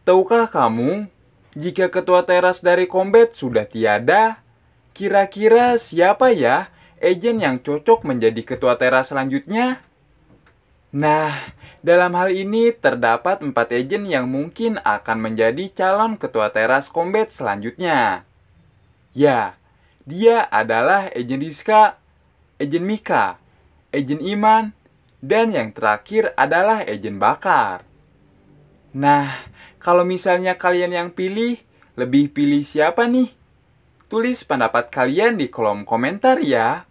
Tahukah kamu, jika ketua teras dari Kombet sudah tiada, kira-kira siapa ya agent yang cocok menjadi ketua teras selanjutnya? Nah, dalam hal ini terdapat empat agent yang mungkin akan menjadi calon ketua teras Kombet selanjutnya. Ya, dia adalah agent Rizka, agent Mika, agent Iman, dan yang terakhir adalah agent Bakar. Nah, kalau misalnya kalian yang pilih, lebih pilih siapa nih? Tulis pendapat kalian di kolom komentar ya.